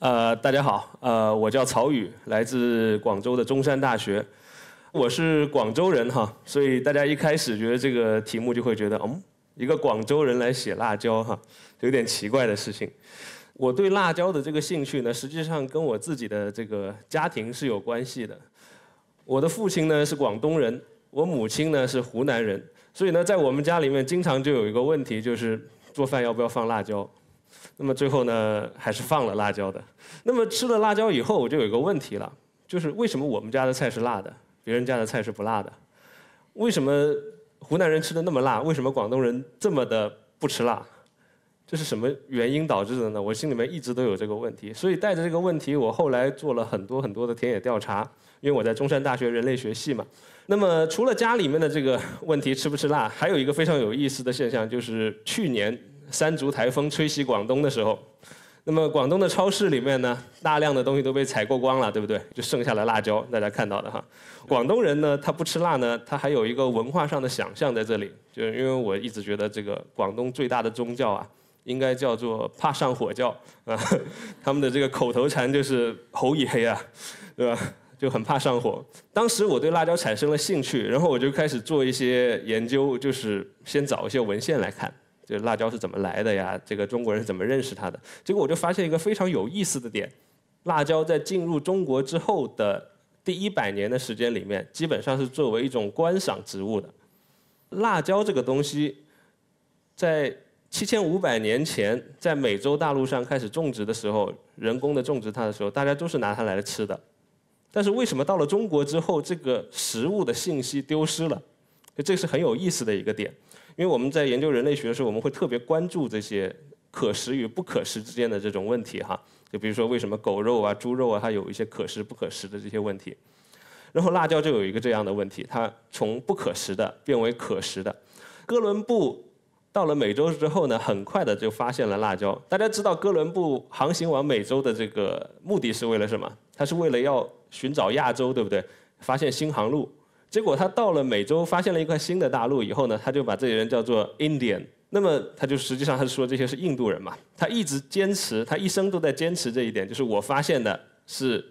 呃，大家好，呃，我叫曹宇，来自广州的中山大学。我是广州人哈，所以大家一开始觉得这个题目就会觉得，嗯，一个广州人来写辣椒哈，有点奇怪的事情。我对辣椒的这个兴趣呢，实际上跟我自己的这个家庭是有关系的。我的父亲呢是广东人，我母亲呢是湖南人，所以呢，在我们家里面经常就有一个问题，就是做饭要不要放辣椒。那么最后呢，还是放了辣椒的。那么吃了辣椒以后，我就有一个问题了，就是为什么我们家的菜是辣的，别人家的菜是不辣的？为什么湖南人吃的那么辣？为什么广东人这么的不吃辣？这是什么原因导致的呢？我心里面一直都有这个问题，所以带着这个问题，我后来做了很多很多的田野调查，因为我在中山大学人类学系嘛。那么除了家里面的这个问题吃不吃辣，还有一个非常有意思的现象，就是去年。山竹台风吹袭广东的时候，那么广东的超市里面呢，大量的东西都被采购光了，对不对？就剩下了辣椒，大家看到的哈。广东人呢，他不吃辣呢，他还有一个文化上的想象在这里，就是因为我一直觉得这个广东最大的宗教啊，应该叫做怕上火教啊，他们的这个口头禅就是侯爷呀，对吧？就很怕上火。当时我对辣椒产生了兴趣，然后我就开始做一些研究，就是先找一些文献来看。这辣椒是怎么来的呀？这个中国人是怎么认识它的？结果我就发现一个非常有意思的点：辣椒在进入中国之后的第一百年的时间里面，基本上是作为一种观赏植物的。辣椒这个东西，在七千五百年前在美洲大陆上开始种植的时候，人工的种植它的时候，大家都是拿它来吃的。但是为什么到了中国之后，这个食物的信息丢失了？这是很有意思的一个点。因为我们在研究人类学的时候，我们会特别关注这些可食与不可食之间的这种问题哈。就比如说，为什么狗肉啊、猪肉啊，它有一些可食不可食的这些问题。然后辣椒就有一个这样的问题，它从不可食的变为可食的。哥伦布到了美洲之后呢，很快的就发现了辣椒。大家知道哥伦布航行往美洲的这个目的是为了什么？他是为了要寻找亚洲，对不对？发现新航路。结果他到了美洲，发现了一块新的大陆以后呢，他就把这些人叫做 Indian。那么他就实际上他是说这些是印度人嘛。他一直坚持，他一生都在坚持这一点，就是我发现的是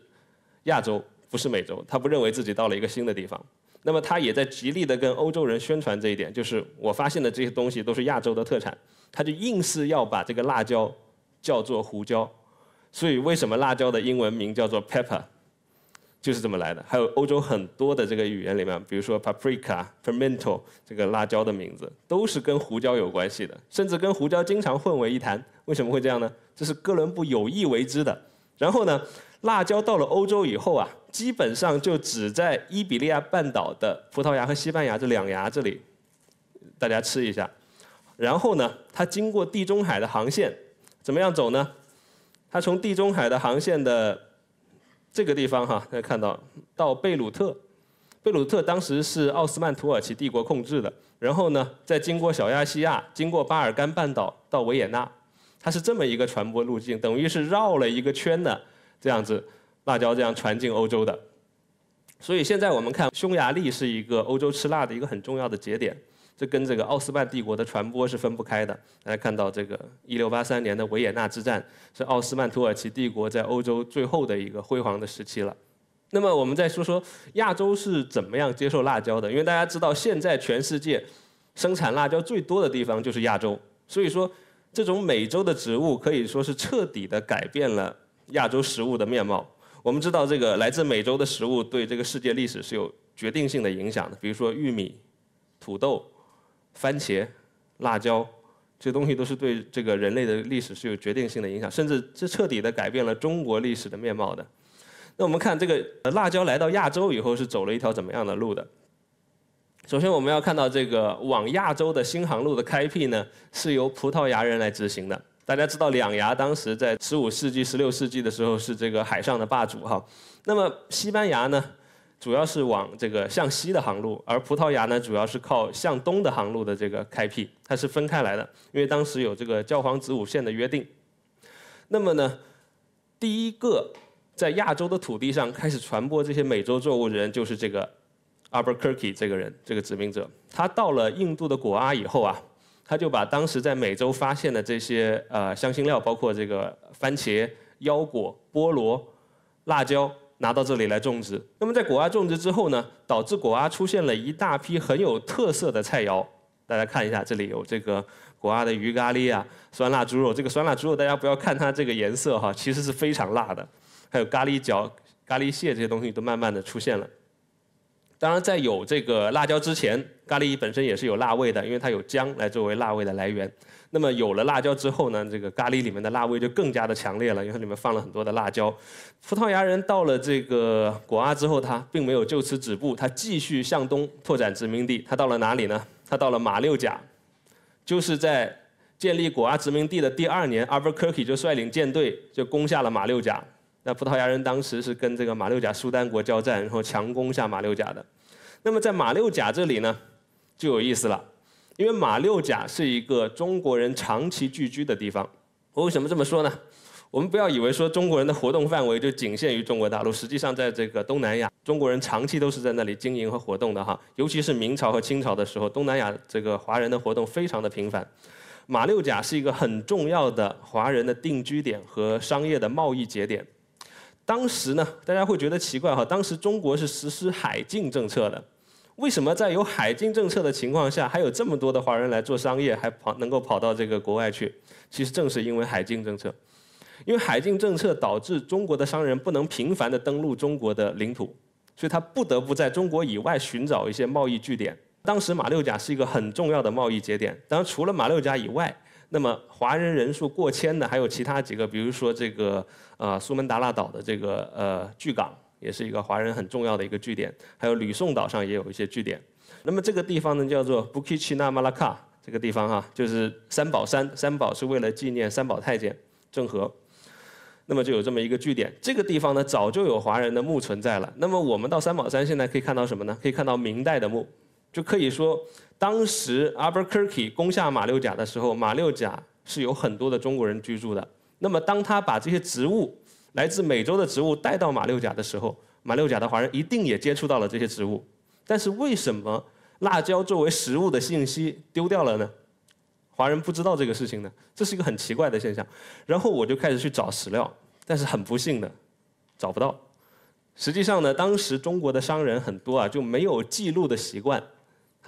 亚洲，不是美洲。他不认为自己到了一个新的地方。那么他也在极力的跟欧洲人宣传这一点，就是我发现的这些东西都是亚洲的特产。他就硬是要把这个辣椒叫做胡椒，所以为什么辣椒的英文名叫做 pepper？就是这么来的。还有欧洲很多的这个语言里面，比如说 paprika、p r m e n t o 这个辣椒的名字，都是跟胡椒有关系的，甚至跟胡椒经常混为一谈。为什么会这样呢？这是哥伦布有意为之的。然后呢，辣椒到了欧洲以后啊，基本上就只在伊比利亚半岛的葡萄牙和西班牙这两牙这里，大家吃一下。然后呢，它经过地中海的航线，怎么样走呢？它从地中海的航线的。这个地方哈，大家看到，到贝鲁特，贝鲁特当时是奥斯曼土耳其帝国控制的。然后呢，再经过小亚细亚，经过巴尔干半岛，到维也纳，它是这么一个传播路径，等于是绕了一个圈的，这样子辣椒这样传进欧洲的。所以现在我们看，匈牙利是一个欧洲吃辣的一个很重要的节点。这跟这个奥斯曼帝国的传播是分不开的。大家看到这个1683年的维也纳之战，是奥斯曼土耳其帝国在欧洲最后的一个辉煌的时期了。那么我们再说说亚洲是怎么样接受辣椒的，因为大家知道现在全世界生产辣椒最多的地方就是亚洲，所以说这种美洲的植物可以说是彻底的改变了亚洲食物的面貌。我们知道这个来自美洲的食物对这个世界历史是有决定性的影响的，比如说玉米、土豆。番茄、辣椒，这东西都是对这个人类的历史是有决定性的影响，甚至是彻底的改变了中国历史的面貌的。那我们看这个辣椒来到亚洲以后是走了一条怎么样的路的？首先，我们要看到这个往亚洲的新航路的开辟呢，是由葡萄牙人来执行的。大家知道，两牙当时在十五世纪、十六世纪的时候是这个海上的霸主哈。那么，西班牙呢？主要是往这个向西的航路，而葡萄牙呢，主要是靠向东的航路的这个开辟，它是分开来的。因为当时有这个教皇子午线的约定。那么呢，第一个在亚洲的土地上开始传播这些美洲作物的人，就是这个阿伯克基这个人，这个殖民者。他到了印度的果阿以后啊，他就把当时在美洲发现的这些呃香辛料，包括这个番茄、腰果、菠萝、辣椒。拿到这里来种植，那么在果阿种植之后呢，导致果阿出现了一大批很有特色的菜肴。大家看一下，这里有这个果阿的鱼咖喱啊，酸辣猪肉。这个酸辣猪肉大家不要看它这个颜色哈，其实是非常辣的。还有咖喱饺、咖喱蟹这些东西都慢慢的出现了。当然，在有这个辣椒之前，咖喱本身也是有辣味的，因为它有姜来作为辣味的来源。那么有了辣椒之后呢，这个咖喱里面的辣味就更加的强烈了，因为它里面放了很多的辣椒。葡萄牙人到了这个果阿之后，他并没有就此止步，他继续向东拓展殖民地。他到了哪里呢？他到了马六甲。就是在建立果阿殖民地的第二年，阿伯 b u e r u 就率领舰队就攻下了马六甲。那葡萄牙人当时是跟这个马六甲苏丹国交战，然后强攻下马六甲的。那么在马六甲这里呢，就有意思了，因为马六甲是一个中国人长期聚居的地方。我为什么这么说呢？我们不要以为说中国人的活动范围就仅限于中国大陆，实际上在这个东南亚，中国人长期都是在那里经营和活动的哈。尤其是明朝和清朝的时候，东南亚这个华人的活动非常的频繁。马六甲是一个很重要的华人的定居点和商业的贸易节点。当时呢，大家会觉得奇怪哈，当时中国是实施海禁政策的，为什么在有海禁政策的情况下，还有这么多的华人来做商业，还跑能够跑到这个国外去？其实正是因为海禁政策，因为海禁政策导致中国的商人不能频繁地登陆中国的领土，所以他不得不在中国以外寻找一些贸易据点。当时马六甲是一个很重要的贸易节点，当然除了马六甲以外。那么华人人数过千的还有其他几个，比如说这个呃苏门答腊岛的这个呃巨港，也是一个华人很重要的一个据点，还有吕宋岛上也有一些据点。那么这个地方呢叫做 Bukit Nama Laka，这个地方哈，就是三宝山。三宝是为了纪念三宝太监郑和，那么就有这么一个据点。这个地方呢早就有华人的墓存在了。那么我们到三宝山现在可以看到什么呢？可以看到明代的墓。就可以说，当时阿 r 克里 e 攻下马六甲的时候，马六甲是有很多的中国人居住的。那么，当他把这些植物，来自美洲的植物带到马六甲的时候，马六甲的华人一定也接触到了这些植物。但是，为什么辣椒作为食物的信息丢掉了呢？华人不知道这个事情呢？这是一个很奇怪的现象。然后我就开始去找史料，但是很不幸的，找不到。实际上呢，当时中国的商人很多啊，就没有记录的习惯。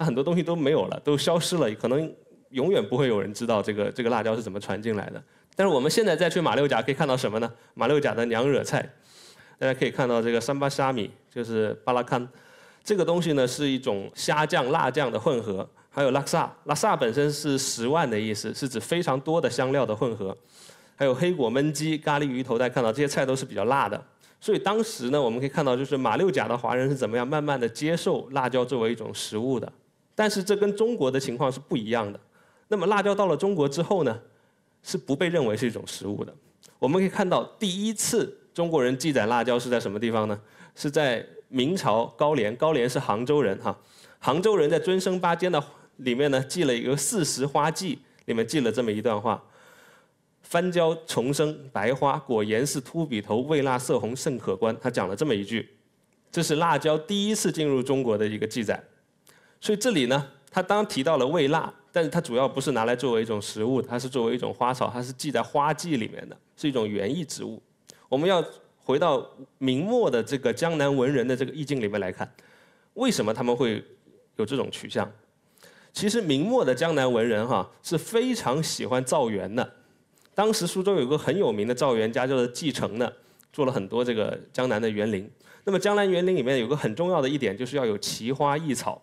很多东西都没有了，都消失了，可能永远不会有人知道这个这个辣椒是怎么传进来的。但是我们现在再去马六甲可以看到什么呢？马六甲的娘惹菜，大家可以看到这个三巴虾米，就是巴拉康，这个东西呢是一种虾酱、辣酱的混合，还有拉萨，拉萨本身是十万的意思，是指非常多的香料的混合，还有黑果焖鸡、咖喱鱼头，大家看到这些菜都是比较辣的。所以当时呢，我们可以看到就是马六甲的华人是怎么样慢慢的接受辣椒作为一种食物的。但是这跟中国的情况是不一样的。那么辣椒到了中国之后呢，是不被认为是一种食物的。我们可以看到，第一次中国人记载辣椒是在什么地方呢？是在明朝高廉，高廉是杭州人哈。杭州人在《尊生八间》的里面呢，记了一个《四时花记》，里面记了这么一段话：“番椒丛生，白花，果颜似秃笔头，味辣色红，甚可观。”他讲了这么一句，这是辣椒第一次进入中国的一个记载。所以这里呢，他当提到了味辣，但是它主要不是拿来作为一种食物，它是作为一种花草，它是记在花季里面的，是一种园艺植物。我们要回到明末的这个江南文人的这个意境里面来看，为什么他们会有这种取向？其实明末的江南文人哈是非常喜欢造园的，当时苏州有个很有名的造园家叫做继承的，做了很多这个江南的园林。那么江南园林里面有个很重要的一点，就是要有奇花异草。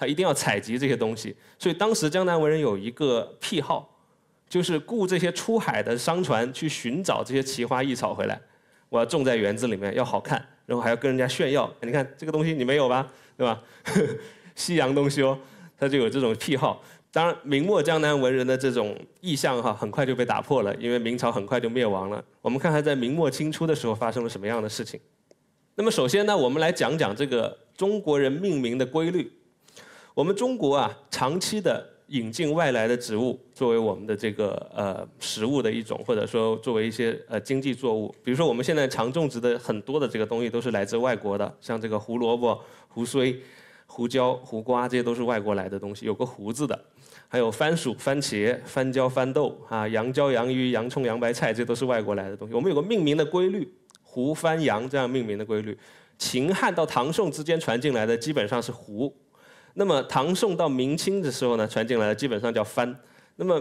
他一定要采集这些东西，所以当时江南文人有一个癖好，就是雇这些出海的商船去寻找这些奇花异草回来，我要种在园子里面要好看，然后还要跟人家炫耀。你看这个东西你没有吧？对吧？西洋东西哦，他就有这种癖好。当然，明末江南文人的这种意向哈，很快就被打破了，因为明朝很快就灭亡了。我们看看在明末清初的时候发生了什么样的事情。那么首先呢，我们来讲讲这个中国人命名的规律。我们中国啊，长期的引进外来的植物作为我们的这个呃食物的一种，或者说作为一些呃经济作物。比如说我们现在常种植的很多的这个东西都是来自外国的，像这个胡萝卜、胡荽、胡椒、胡瓜，这些都是外国来的东西，有个“胡”字的。还有番薯、番茄、番椒、番豆啊，洋椒、洋芋、洋葱、洋白菜，这都是外国来的东西。我们有个命名的规律，“胡番洋”这样命名的规律。秦汉到唐宋之间传进来的基本上是胡。那么唐宋到明清的时候呢，传进来的基本上叫帆。那么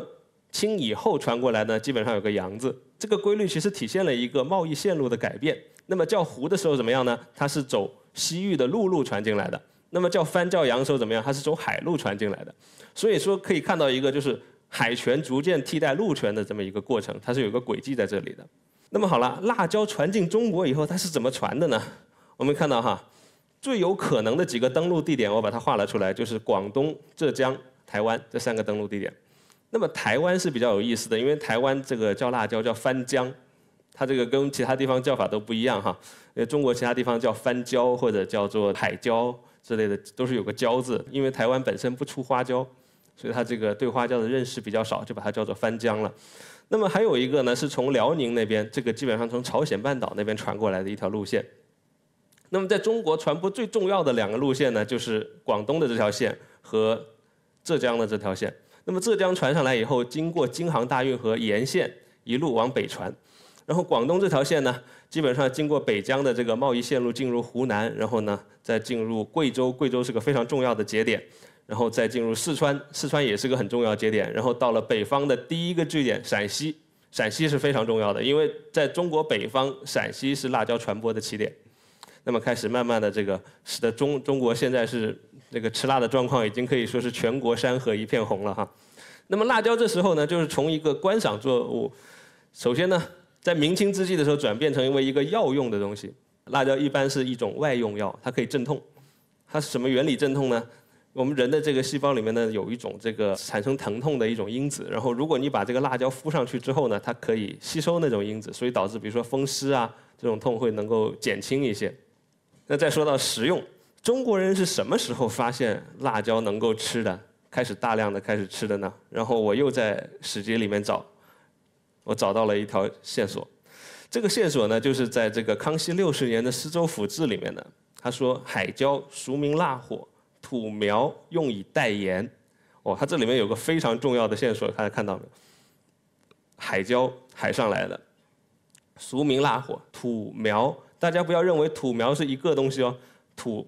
清以后传过来呢，基本上有个洋字。这个规律其实体现了一个贸易线路的改变。那么叫湖的时候怎么样呢？它是走西域的陆路传进来的；那么叫帆、叫洋的时候怎么样？它是从海路传进来的。所以说可以看到一个就是海权逐渐替代陆权的这么一个过程，它是有个轨迹在这里的。那么好了，辣椒传进中国以后它是怎么传的呢？我们看到哈。最有可能的几个登陆地点，我把它画了出来，就是广东、浙江、台湾这三个登陆地点。那么台湾是比较有意思的，因为台湾这个叫辣椒叫番姜，它这个跟其他地方叫法都不一样哈。呃，中国其他地方叫番椒或者叫做海椒之类的，都是有个“椒”字，因为台湾本身不出花椒，所以它这个对花椒的认识比较少，就把它叫做番姜了。那么还有一个呢，是从辽宁那边，这个基本上从朝鲜半岛那边传过来的一条路线。那么在中国传播最重要的两个路线呢，就是广东的这条线和浙江的这条线。那么浙江传上来以后，经过京杭大运河沿线一路往北传，然后广东这条线呢，基本上经过北疆的这个贸易线路进入湖南，然后呢再进入贵州，贵州是个非常重要的节点，然后再进入四川，四川也是个很重要节点，然后到了北方的第一个据点陕西，陕西是非常重要的，因为在中国北方，陕西是辣椒传播的起点。那么开始慢慢的这个使得中中国现在是这个吃辣的状况已经可以说是全国山河一片红了哈，那么辣椒这时候呢就是从一个观赏作物，首先呢在明清之际的时候转变成为一个药用的东西，辣椒一般是一种外用药，它可以镇痛，它是什么原理镇痛呢？我们人的这个细胞里面呢有一种这个产生疼痛的一种因子，然后如果你把这个辣椒敷上去之后呢，它可以吸收那种因子，所以导致比如说风湿啊这种痛会能够减轻一些。那再说到食用，中国人是什么时候发现辣椒能够吃的，开始大量的开始吃的呢？然后我又在史籍里面找，我找到了一条线索，这个线索呢就是在这个康熙六十年的《施州府志》里面的，他说海椒，俗名辣火，土苗用以代盐。哦，它这里面有个非常重要的线索，大家看到没有？海椒，海上来的，俗名辣火，土苗。大家不要认为土苗是一个东西哦，土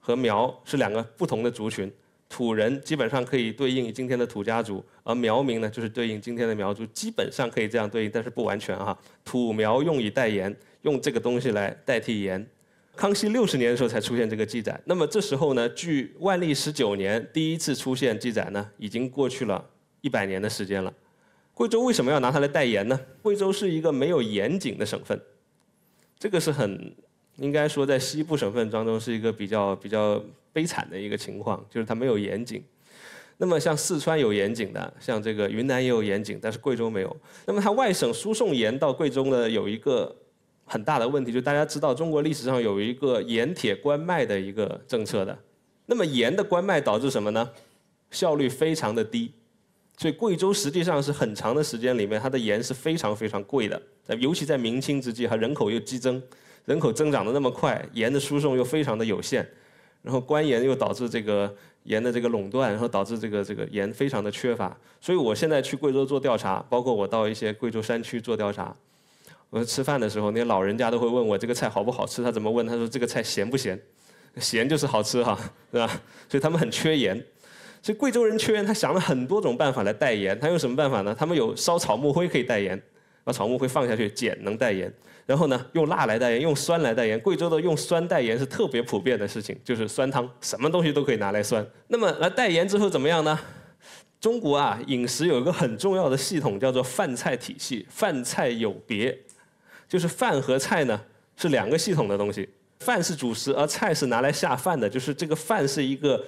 和苗是两个不同的族群，土人基本上可以对应今天的土家族，而苗民呢就是对应今天的苗族，基本上可以这样对应，但是不完全哈。土苗用以代言，用这个东西来代替盐。康熙六十年的时候才出现这个记载，那么这时候呢，距万历十九年第一次出现记载呢，已经过去了一百年的时间了。贵州为什么要拿它来代言呢？贵州是一个没有盐井的省份。这个是很应该说在西部省份当中是一个比较比较悲惨的一个情况，就是它没有盐井。那么像四川有盐井的，像这个云南也有盐井，但是贵州没有。那么它外省输送盐到贵州呢，有一个很大的问题，就大家知道中国历史上有一个盐铁关卖的一个政策的。那么盐的关卖导致什么呢？效率非常的低。所以贵州实际上是很长的时间里面，它的盐是非常非常贵的。在尤其在明清之际，它人口又激增，人口增长的那么快，盐的输送又非常的有限，然后官盐又导致这个盐的这个垄断，然后导致这个这个盐非常的缺乏。所以我现在去贵州做调查，包括我到一些贵州山区做调查，我吃饭的时候，那些老人家都会问我这个菜好不好吃，他怎么问？他说这个菜咸不咸？咸就是好吃哈，是吧？所以他们很缺盐。所以贵州人缺盐，他想了很多种办法来代言，他用什么办法呢？他们有烧草木灰可以代言，把草木灰放下去，碱能代言。然后呢，用辣来代言，用酸来代言。贵州的用酸代言是特别普遍的事情，就是酸汤，什么东西都可以拿来酸。那么来代言之后怎么样呢？中国啊，饮食有一个很重要的系统叫做饭菜体系，饭菜有别，就是饭和菜呢是两个系统的东西。饭是主食，而菜是拿来下饭的，就是这个饭是一个。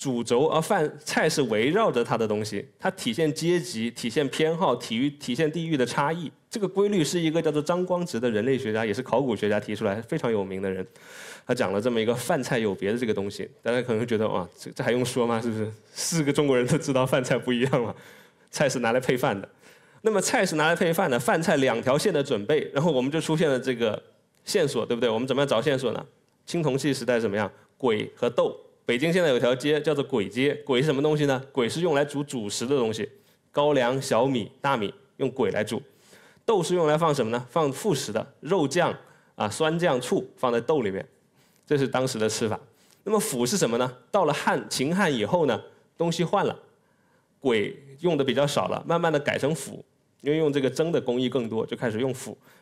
主轴，而饭菜是围绕着它的东西，它体现阶级、体现偏好、体育、体现地域的差异。这个规律是一个叫做张光直的人类学家，也是考古学家提出来，非常有名的人。他讲了这么一个饭菜有别的这个东西，大家可能会觉得哇，这这还用说吗？是不是四个中国人都知道饭菜不一样了？菜是拿来配饭的，那么菜是拿来配饭的，饭菜两条线的准备，然后我们就出现了这个线索，对不对？我们怎么样找线索呢？青铜器时代怎么样？鬼和豆。北京现在有条街叫做“簋街”，簋是什么东西呢？簋是用来煮主食的东西，高粱、小米、大米用鬼来煮。豆是用来放什么呢？放副食的，肉酱、啊酸酱、醋放在豆里面，这是当时的吃法。那么腐是什么呢？到了汉、秦汉以后呢，东西换了，簋用的比较少了，慢慢的改成腐，因为用这个蒸的工艺更多，就开始用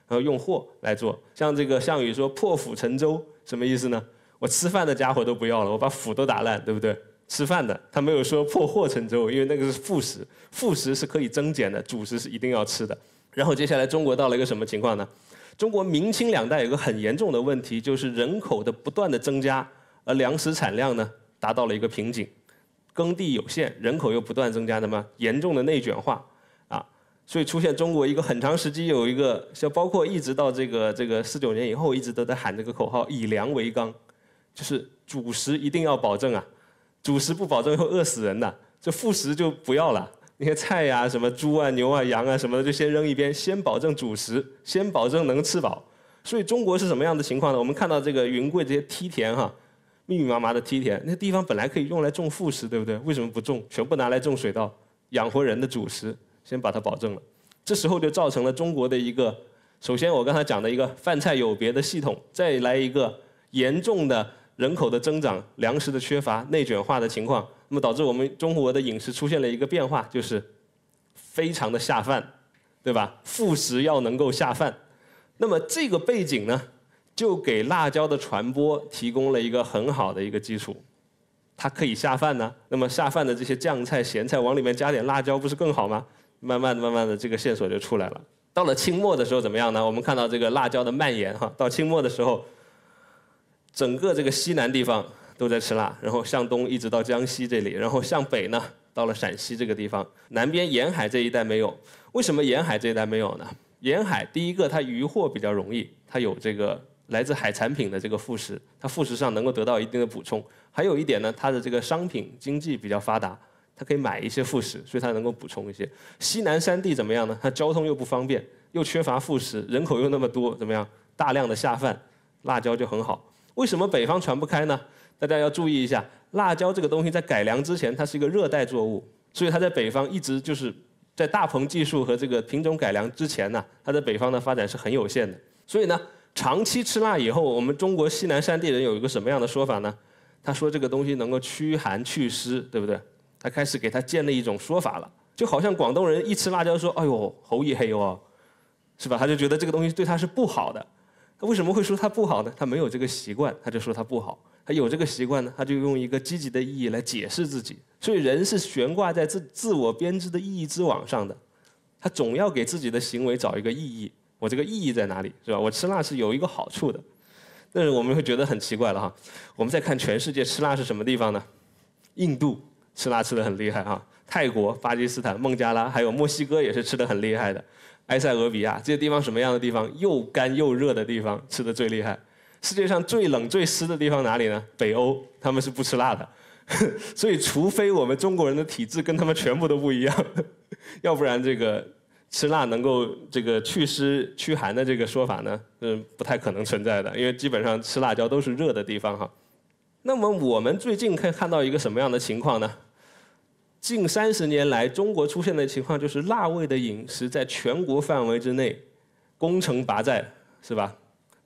然后用货来做。像这个项羽说“破釜沉舟”，什么意思呢？我吃饭的家伙都不要了，我把斧都打烂，对不对？吃饭的，他没有说破获成舟，因为那个是副食，副食是可以增减的，主食是一定要吃的。然后接下来，中国到了一个什么情况呢？中国明清两代有个很严重的问题，就是人口的不断的增加，而粮食产量呢达到了一个瓶颈，耕地有限，人口又不断增加，什么严重的内卷化啊？所以出现中国一个很长时期有一个，像包括一直到这个这个四九年以后，一直都在喊这个口号“以粮为纲”。就是主食一定要保证啊，主食不保证会饿死人的。这副食就不要了，那些菜呀、什么猪啊、牛啊、羊啊什么的就先扔一边，先保证主食，先保证能吃饱。所以中国是什么样的情况呢？我们看到这个云贵这些梯田哈，密密麻麻的梯田，那地方本来可以用来种副食，对不对？为什么不种？全部拿来种水稻，养活人的主食，先把它保证了。这时候就造成了中国的一个，首先我刚才讲的一个饭菜有别的系统，再来一个严重的。人口的增长、粮食的缺乏、内卷化的情况，那么导致我们中国的饮食出现了一个变化，就是非常的下饭，对吧？副食要能够下饭，那么这个背景呢，就给辣椒的传播提供了一个很好的一个基础。它可以下饭呢，那么下饭的这些酱菜、咸菜，往里面加点辣椒，不是更好吗？慢慢的、慢慢的，这个线索就出来了。到了清末的时候，怎么样呢？我们看到这个辣椒的蔓延，哈，到清末的时候。整个这个西南地方都在吃辣，然后向东一直到江西这里，然后向北呢到了陕西这个地方。南边沿海这一带没有，为什么沿海这一带没有呢？沿海第一个它渔获比较容易，它有这个来自海产品的这个副食，它副食上能够得到一定的补充。还有一点呢，它的这个商品经济比较发达，它可以买一些副食，所以它能够补充一些。西南山地怎么样呢？它交通又不方便，又缺乏副食，人口又那么多，怎么样？大量的下饭，辣椒就很好。为什么北方传不开呢？大家要注意一下，辣椒这个东西在改良之前，它是一个热带作物，所以它在北方一直就是在大棚技术和这个品种改良之前呢，它在北方的发展是很有限的。所以呢，长期吃辣以后，我们中国西南山地人有一个什么样的说法呢？他说这个东西能够驱寒祛湿，对不对？他开始给他建立一种说法了，就好像广东人一吃辣椒说：“哎呦，喉一黑哦，是吧？”他就觉得这个东西对他是不好的。他为什么会说他不好呢？他没有这个习惯，他就说他不好。他有这个习惯呢，他就用一个积极的意义来解释自己。所以人是悬挂在自自我编织的意义之网上的，他总要给自己的行为找一个意义。我这个意义在哪里？是吧？我吃辣是有一个好处的，但是我们会觉得很奇怪了哈。我们再看全世界吃辣是什么地方呢？印度吃辣吃得很厉害哈，泰国、巴基斯坦、孟加拉，还有墨西哥也是吃得很厉害的。埃塞俄比亚这些地方什么样的地方？又干又热的地方，吃的最厉害。世界上最冷最湿的地方哪里呢？北欧，他们是不吃辣的。所以，除非我们中国人的体质跟他们全部都不一样，要不然这个吃辣能够这个祛湿驱寒的这个说法呢，嗯，不太可能存在的，因为基本上吃辣椒都是热的地方哈。那么，我们最近可以看到一个什么样的情况呢？近三十年来，中国出现的情况就是辣味的饮食在全国范围之内攻城拔寨，是吧？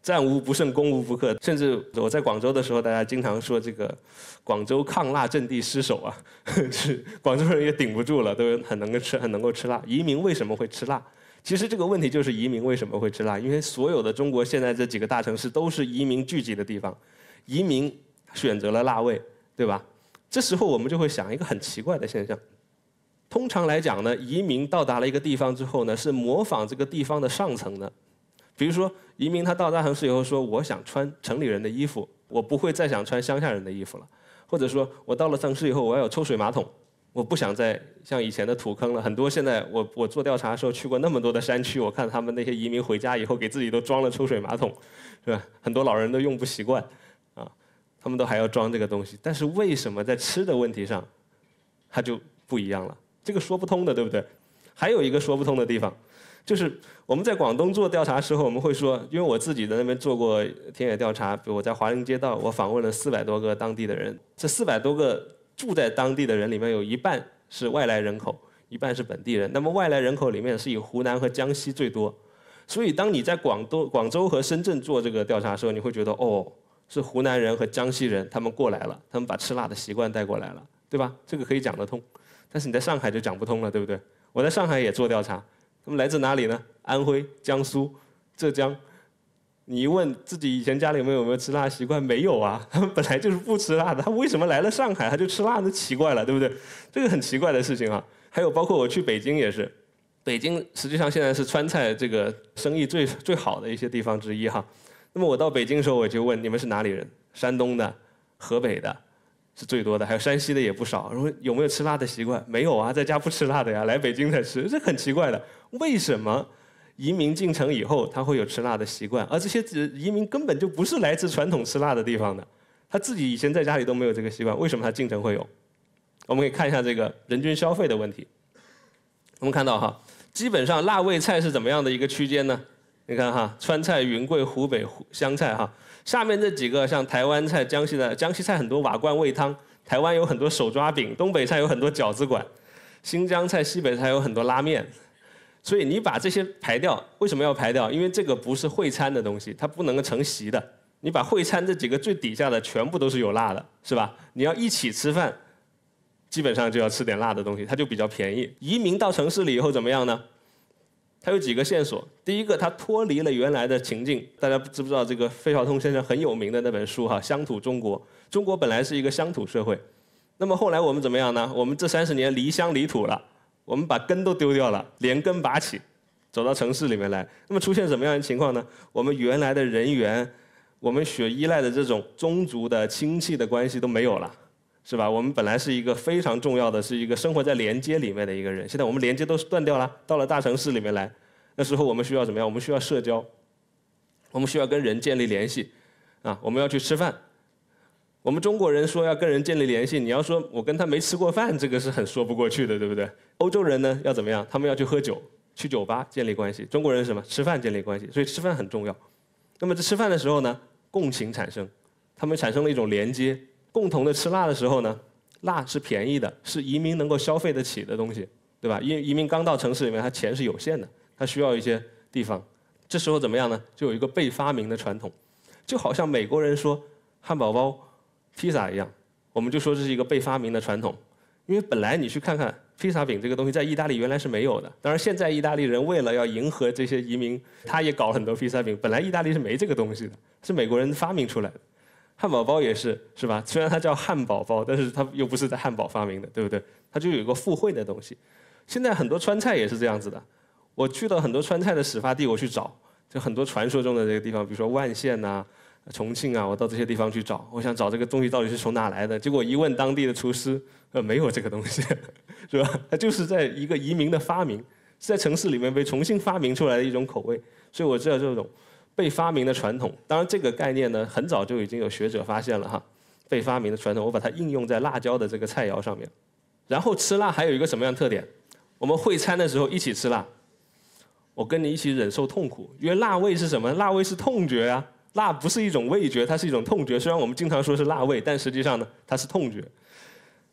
战无不胜，攻无不克。甚至我在广州的时候，大家经常说这个“广州抗辣阵地失守”啊，是广州人也顶不住了，都很能够吃，很能够吃辣。移民为什么会吃辣？其实这个问题就是移民为什么会吃辣，因为所有的中国现在这几个大城市都是移民聚集的地方，移民选择了辣味，对吧？这时候我们就会想一个很奇怪的现象，通常来讲呢，移民到达了一个地方之后呢，是模仿这个地方的上层的，比如说移民他到达城市以后说，我想穿城里人的衣服，我不会再想穿乡下人的衣服了，或者说我到了城市以后我要有抽水马桶，我不想再像以前的土坑了。很多现在我我做调查的时候去过那么多的山区，我看他们那些移民回家以后给自己都装了抽水马桶，是吧？很多老人都用不习惯。他们都还要装这个东西，但是为什么在吃的问题上，它就不一样了？这个说不通的，对不对？还有一个说不通的地方，就是我们在广东做调查时候，我们会说，因为我自己在那边做过田野调查，比如我在华林街道，我访问了四百多个当地的人。这四百多个住在当地的人里面，有一半是外来人口，一半是本地人。那么外来人口里面是以湖南和江西最多。所以当你在广东、广州和深圳做这个调查的时候，你会觉得哦。是湖南人和江西人，他们过来了，他们把吃辣的习惯带过来了，对吧？这个可以讲得通，但是你在上海就讲不通了，对不对？我在上海也做调查，他们来自哪里呢？安徽、江苏、浙江。你一问自己以前家里面有没有吃辣习惯，没有啊，他们本来就是不吃辣的，他为什么来了上海他就吃辣？那奇怪了，对不对？这个很奇怪的事情啊。还有包括我去北京也是，北京实际上现在是川菜这个生意最最好的一些地方之一哈。那么我到北京的时候，我就问你们是哪里人？山东的、河北的，是最多的，还有山西的也不少。然后有没有吃辣的习惯？没有啊，在家不吃辣的呀，来北京才吃，这很奇怪的。为什么移民进城以后他会有吃辣的习惯？而这些移民根本就不是来自传统吃辣的地方的，他自己以前在家里都没有这个习惯，为什么他进城会有？我们可以看一下这个人均消费的问题。我们看到哈，基本上辣味菜是怎么样的一个区间呢？你看哈，川菜、云贵、湖北湘菜哈，下面这几个像台湾菜、江西的江西菜很多瓦罐煨汤，台湾有很多手抓饼，东北菜有很多饺子馆，新疆菜、西北菜有很多拉面，所以你把这些排掉，为什么要排掉？因为这个不是会餐的东西，它不能成席的。你把会餐这几个最底下的全部都是有辣的，是吧？你要一起吃饭，基本上就要吃点辣的东西，它就比较便宜。移民到城市里以后怎么样呢？它有几个线索，第一个，它脱离了原来的情境。大家知不知道这个费孝通先生很有名的那本书哈，《乡土中国》。中国本来是一个乡土社会，那么后来我们怎么样呢？我们这三十年离乡离土了，我们把根都丢掉了，连根拔起，走到城市里面来。那么出现什么样的情况呢？我们原来的人员，我们所依赖的这种宗族的亲戚的关系都没有了。是吧？我们本来是一个非常重要的是一个生活在连接里面的一个人，现在我们连接都是断掉了，到了大城市里面来，那时候我们需要怎么样？我们需要社交，我们需要跟人建立联系，啊，我们要去吃饭。我们中国人说要跟人建立联系，你要说我跟他没吃过饭，这个是很说不过去的，对不对？欧洲人呢要怎么样？他们要去喝酒，去酒吧建立关系。中国人是什么？吃饭建立关系，所以吃饭很重要。那么在吃饭的时候呢，共情产生，他们产生了一种连接。共同的吃辣的时候呢，辣是便宜的，是移民能够消费得起的东西，对吧？因为移民刚到城市里面，他钱是有限的，他需要一些地方。这时候怎么样呢？就有一个被发明的传统，就好像美国人说汉堡包、披萨一样，我们就说这是一个被发明的传统。因为本来你去看看披萨饼这个东西，在意大利原来是没有的。当然，现在意大利人为了要迎合这些移民，他也搞了很多披萨饼。本来意大利是没这个东西的，是美国人发明出来的。汉堡包也是是吧？虽然它叫汉堡包，但是它又不是在汉堡发明的，对不对？它就有个附会的东西。现在很多川菜也是这样子的。我去到很多川菜的始发地，我去找，就很多传说中的这个地方，比如说万县呐、重庆啊，我到这些地方去找，我想找这个东西到底是从哪来的。结果一问当地的厨师，呃，没有这个东西，是吧？它就是在一个移民的发明，在城市里面被重新发明出来的一种口味。所以我知道这种。被发明的传统，当然这个概念呢，很早就已经有学者发现了哈。被发明的传统，我把它应用在辣椒的这个菜肴上面。然后吃辣还有一个什么样的特点？我们会餐的时候一起吃辣，我跟你一起忍受痛苦，因为辣味是什么？辣味是痛觉啊，辣不是一种味觉，它是一种痛觉。虽然我们经常说是辣味，但实际上呢，它是痛觉。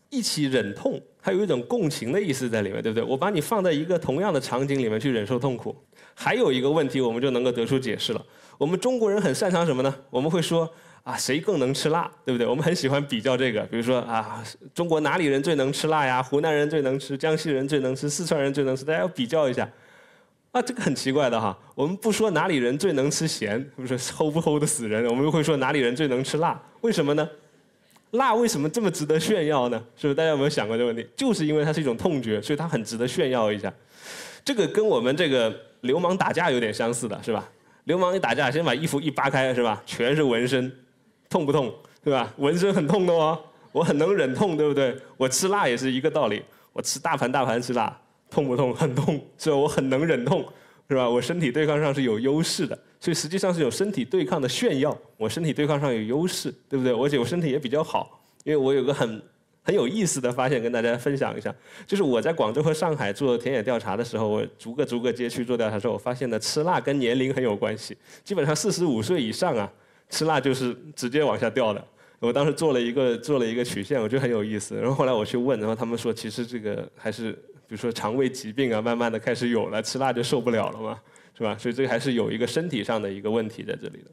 一起忍痛，还有一种共情的意思在里面，对不对？我把你放在一个同样的场景里面去忍受痛苦。还有一个问题，我们就能够得出解释了。我们中国人很擅长什么呢？我们会说啊，谁更能吃辣，对不对？我们很喜欢比较这个。比如说啊，中国哪里人最能吃辣呀？湖南人最能吃，江西人最能吃，四川人最能吃，大家要比较一下。啊，这个很奇怪的哈。我们不说哪里人最能吃咸，不是齁不齁的死人。我们又会说哪里人最能吃辣？为什么呢？辣为什么这么值得炫耀呢？是不是大家有没有想过这个问题？就是因为它是一种痛觉，所以它很值得炫耀一下。这个跟我们这个流氓打架有点相似的是吧？流氓一打架，先把衣服一扒开是吧？全是纹身，痛不痛？是吧？纹身很痛的哦。我很能忍痛，对不对？我吃辣也是一个道理。我吃大盘大盘吃辣，痛不痛？很痛，是吧？我很能忍痛。是吧？我身体对抗上是有优势的，所以实际上是有身体对抗的炫耀。我身体对抗上有优势，对不对？而且我身体也比较好，因为我有个很很有意思的发现，跟大家分享一下。就是我在广州和上海做田野调查的时候，我逐个逐个街区做调查的时候，我发现的吃辣跟年龄很有关系。基本上四十五岁以上啊，吃辣就是直接往下掉的。我当时做了一个做了一个曲线，我觉得很有意思。然后后来我去问，然后他们说，其实这个还是。比如说肠胃疾病啊，慢慢的开始有了，吃辣就受不了了嘛，是吧？所以这个还是有一个身体上的一个问题在这里的。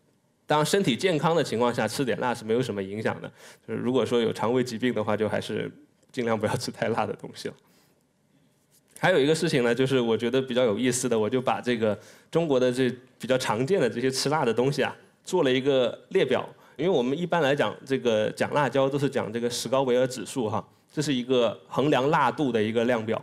当身体健康的情况下，吃点辣是没有什么影响的。就是如果说有肠胃疾病的话，就还是尽量不要吃太辣的东西了。还有一个事情呢，就是我觉得比较有意思的，我就把这个中国的这比较常见的这些吃辣的东西啊，做了一个列表。因为我们一般来讲，这个讲辣椒都是讲这个石高维尔指数哈，这是一个衡量辣度的一个量表。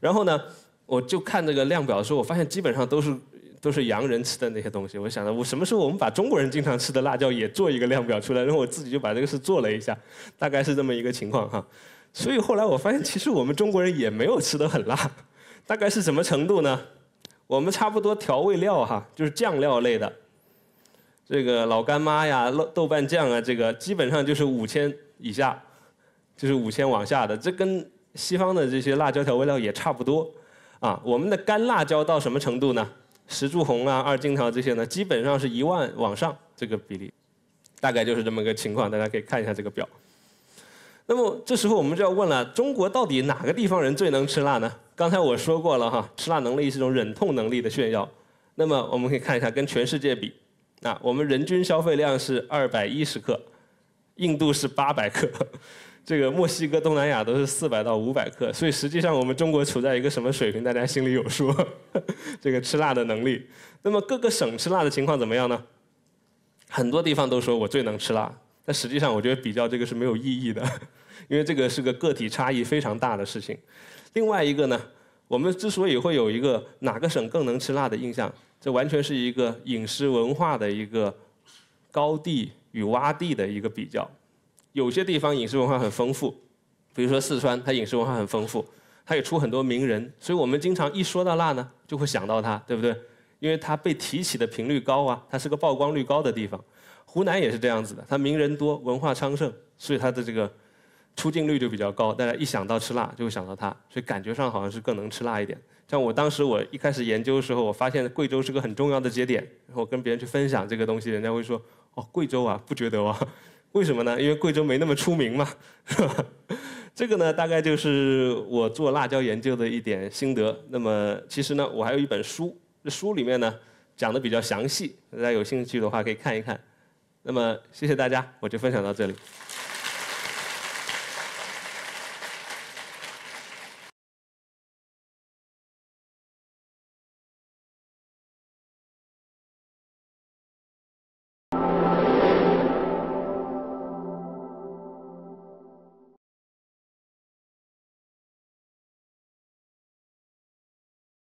然后呢，我就看这个量表的时候，我发现基本上都是都是洋人吃的那些东西。我想着，我什么时候我们把中国人经常吃的辣椒也做一个量表出来？然后我自己就把这个事做了一下，大概是这么一个情况哈。所以后来我发现，其实我们中国人也没有吃的很辣，大概是什么程度呢？我们差不多调味料哈，就是酱料类的，这个老干妈呀、豆豆瓣酱啊，这个基本上就是五千以下，就是五千往下的，这跟。西方的这些辣椒调味料也差不多，啊，我们的干辣椒到什么程度呢？十柱红啊、二荆条这些呢，基本上是一万往上这个比例，大概就是这么个情况，大家可以看一下这个表。那么这时候我们就要问了：中国到底哪个地方人最能吃辣呢？刚才我说过了哈，吃辣能力是一种忍痛能力的炫耀。那么我们可以看一下跟全世界比，啊，我们人均消费量是二百一十克，印度是八百克。这个墨西哥、东南亚都是四百到五百克，所以实际上我们中国处在一个什么水平，大家心里有数。这个吃辣的能力，那么各个省吃辣的情况怎么样呢？很多地方都说我最能吃辣，但实际上我觉得比较这个是没有意义的，因为这个是个个体差异非常大的事情。另外一个呢，我们之所以会有一个哪个省更能吃辣的印象，这完全是一个饮食文化的一个高地与洼地的一个比较。有些地方饮食文化很丰富，比如说四川，它饮食文化很丰富，它也出很多名人，所以我们经常一说到辣呢，就会想到它，对不对？因为它被提起的频率高啊，它是个曝光率高的地方。湖南也是这样子的，它名人多，文化昌盛，所以它的这个出镜率就比较高。大家一想到吃辣就会想到它，所以感觉上好像是更能吃辣一点。像我当时我一开始研究的时候，我发现贵州是个很重要的节点。然后跟别人去分享这个东西，人家会说：“哦，贵州啊，不觉得哇。”为什么呢？因为贵州没那么出名嘛。这个呢，大概就是我做辣椒研究的一点心得。那么，其实呢，我还有一本书，书里面呢讲的比较详细，大家有兴趣的话可以看一看。那么，谢谢大家，我就分享到这里。